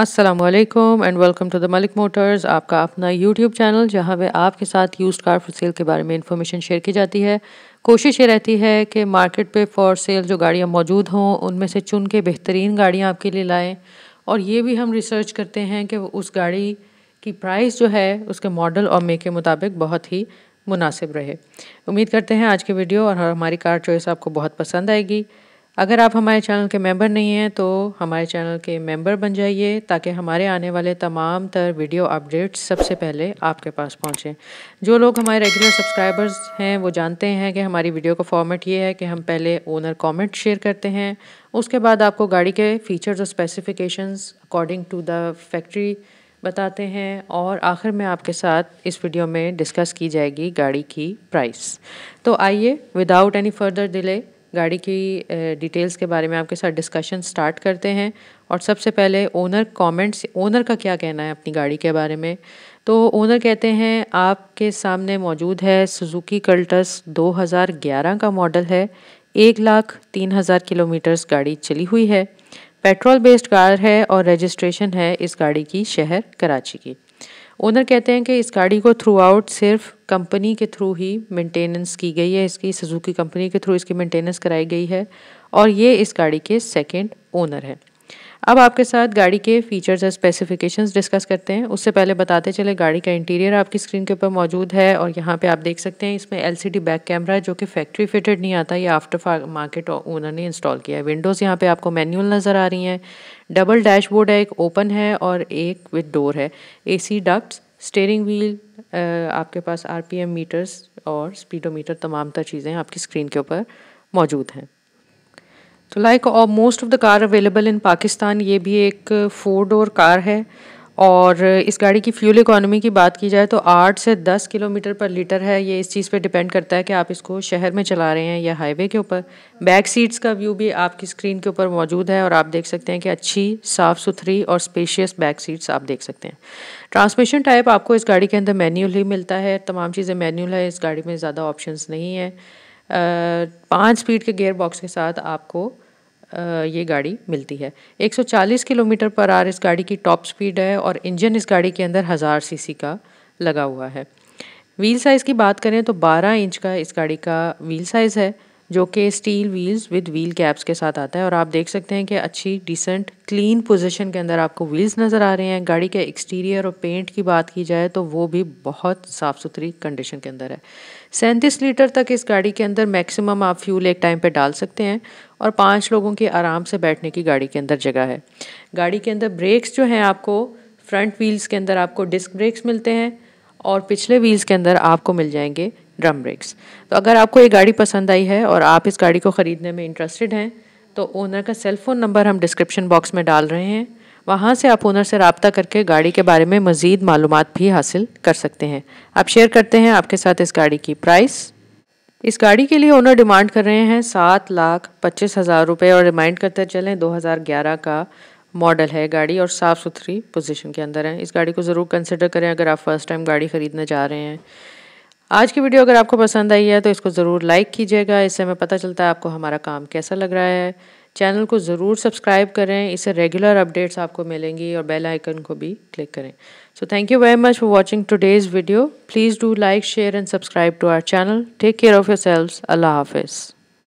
Aslam and welcome to the Malik motors आपका अपना YouTube channel जहां पे आपके साथ यूज्ड कार फॉर सेल के बारे में इंफॉर्मेशन शेयर की जाती है कोशिश ये रहती है कि मार्केट पे फॉर सेल जो गाड़ियां मौजूद हों उनमें से चुन के बेहतरीन गाड़ियां आपके लिए लाएं और ये भी हम रिसर्च करते हैं कि उस गाड़ी की प्राइस जो है उसके मॉडल और मे के मुताबिक बहुत ही मुनासिब रहे उम्मीद करते हैं आज की वीडियो और हमारी कार चॉइस आपको बहुत पसंद आएगी अगर आप हमारे चैनल के मेंबर नहीं हैं तो हमारे चैनल के मेंबर बन जाइए ताकि हमारे आने वाले तमाम तर वीडियो अपडेट्स सबसे पहले आपके पास पहुँचें जो लोग हमारे रेगुलर सब्सक्राइबर्स हैं वो जानते हैं कि हमारी वीडियो का फॉर्मेट ये है कि हम पहले ओनर कमेंट शेयर करते हैं उसके बाद आपको गाड़ी के फ़ीचर्स और specifications according to the factory बताते हैं और आखिर में आपके साथ इस वीडियो में डिस्कस की जाएगी गाड़ी की प्राइस तो आइए विदाउट एनी फर्दर डिले गाड़ी की डिटेल्स के बारे में आपके साथ डिस्कशन स्टार्ट करते हैं और सबसे पहले ओनर कमेंट्स ओनर का क्या कहना है अपनी गाड़ी के बारे में तो ओनर कहते हैं आपके सामने मौजूद है सुजुकी कल्टस 2011 का मॉडल है एक लाख तीन हज़ार किलोमीटर्स गाड़ी चली हुई है पेट्रोल बेस्ड कार है और रजिस्ट्रेशन है इस गाड़ी की शहर कराची की ओनर कहते हैं कि इस गाड़ी को थ्रू आउट सिर्फ कंपनी के थ्रू ही मेंटेनेंस की गई है इसकी सुजुकी कंपनी के थ्रू इसकी मेंटेनेंस कराई गई है और ये इस गाड़ी के सेकंड ओनर है अब आपके साथ गाड़ी के फीचर्स और स्पेसिफिकेशंस डिस्कस करते हैं उससे पहले बताते चले गाड़ी का इंटीरियर आपकी स्क्रीन के ऊपर मौजूद है और यहाँ पे आप देख सकते हैं इसमें एलसीडी बैक कैमरा है जो कि फैक्ट्री फिटेड नहीं आता ये आफ्टर मार्केट ओनर ने इंस्टॉल किया है विंडोज़ यहाँ पर आपको मैनुअल नज़र आ रही हैं डबल डैशबोर्ड है एक ओपन है और एक विद डोर है ए सी स्टेयरिंग व्हील आपके पास आर मीटर्स और स्पीडोमीटर तमाम तर चीज़ें आपकी स्क्रीन के ऊपर मौजूद हैं तो like most of the car available in Pakistan ये भी एक फोर डोर कार है और uh, इस गाड़ी की फ्यूल इकोनॉमी की बात की जाए तो आठ से दस किलोमीटर पर लीटर है ये इस चीज़ पे डिपेंड करता है कि आप इसको शहर में चला रहे हैं या हाईवे के ऊपर बैक सीट्स का व्यू भी आपकी स्क्रीन के ऊपर मौजूद है और आप देख सकते हैं कि अच्छी साफ़ सुथरी और स्पेशियस बैक सीट्स आप देख सकते हैं ट्रांसमिशन टाइप आपको इस गाड़ी के अंदर मैन्यूल ही मिलता है तमाम चीज़ें मैन्यूल है इस गाड़ी में ज़्यादा ऑप्शन नहीं है पाँच स्पीड के गेयर बॉक्स के साथ आपको ये गाड़ी मिलती है 140 किलोमीटर पर आर इस गाड़ी की टॉप स्पीड है और इंजन इस गाड़ी के अंदर हज़ार सीसी का लगा हुआ है व्हील साइज़ की बात करें तो 12 इंच का इस गाड़ी का व्हील साइज़ है जो कि steel wheels with wheel caps के साथ आता है और आप देख सकते हैं कि अच्छी डिसेंट क्लीन पोजीशन के अंदर आपको व्हील्स नज़र आ रहे हैं गाड़ी के एक्सटीरियर और पेंट की बात की जाए तो वो भी बहुत साफ़ सुथरी कंडीशन के अंदर है सैंतीस लीटर तक इस गाड़ी के अंदर मैक्सिमम आप फ्यूल एक टाइम पर डाल सकते हैं और पाँच लोगों के आराम से बैठने की गाड़ी के अंदर जगह है गाड़ी के अंदर ब्रेक्स जो हैं आपको फ्रंट व्हील्स के अंदर आपको डिस्क ब्रेक्स मिलते हैं और पिछले व्हील्स के अंदर आपको मिल जाएंगे ड्रम ब्रेक्स तो अगर आपको ये गाड़ी पसंद आई है और आप इस गाड़ी को ख़रीदने में इंटरेस्टेड हैं तो ओनर का सेल फ़ोन नंबर हम डिस्क्रिप्शन बॉक्स में डाल रहे हैं वहाँ से आप ओनर से रबता करके गाड़ी के बारे में मज़ीद मालूम भी हासिल कर सकते हैं आप शेयर करते हैं आपके साथ इस गाड़ी की प्राइस इस गाड़ी के लिए ओनर डिमांड कर रहे हैं सात लाख पच्चीस हज़ार रुपये और रिमाइंड करते चलें 2011 का मॉडल है गाड़ी और साफ़ सुथरी पोजीशन के अंदर है इस गाड़ी को ज़रूर कंसिडर करें अगर आप फ़र्स्ट टाइम गाड़ी ख़रीदने जा रहे हैं आज की वीडियो अगर आपको पसंद आई है तो इसको ज़रूर लाइक कीजिएगा इससे हमें पता चलता है आपको हमारा काम कैसा लग रहा है चैनल को ज़रूर सब्सक्राइब करें इससे रेगुलर अपडेट्स आपको मिलेंगी और बेल आइकन को भी क्लिक करें so thank you very much for watching today's video please do like share and subscribe to our channel take care of yourselves अल्लाह हाफिज़